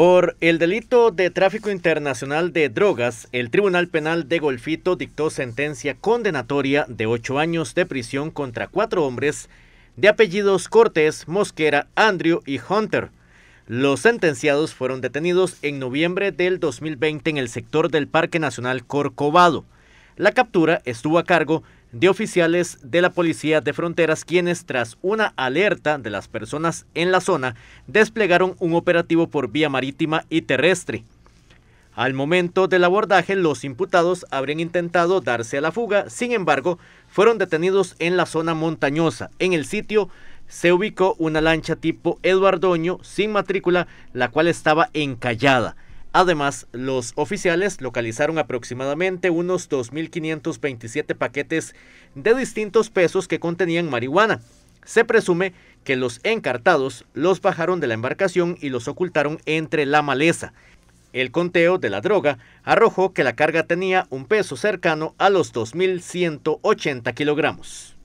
Por el delito de tráfico internacional de drogas, el Tribunal Penal de Golfito dictó sentencia condenatoria de ocho años de prisión contra cuatro hombres de apellidos Cortés, Mosquera, Andrew y Hunter. Los sentenciados fueron detenidos en noviembre del 2020 en el sector del Parque Nacional Corcovado. La captura estuvo a cargo de de oficiales de la Policía de Fronteras, quienes tras una alerta de las personas en la zona, desplegaron un operativo por vía marítima y terrestre. Al momento del abordaje, los imputados habrían intentado darse a la fuga, sin embargo, fueron detenidos en la zona montañosa. En el sitio se ubicó una lancha tipo Eduardoño sin matrícula, la cual estaba encallada. Además, los oficiales localizaron aproximadamente unos 2.527 paquetes de distintos pesos que contenían marihuana. Se presume que los encartados los bajaron de la embarcación y los ocultaron entre la maleza. El conteo de la droga arrojó que la carga tenía un peso cercano a los 2.180 kilogramos.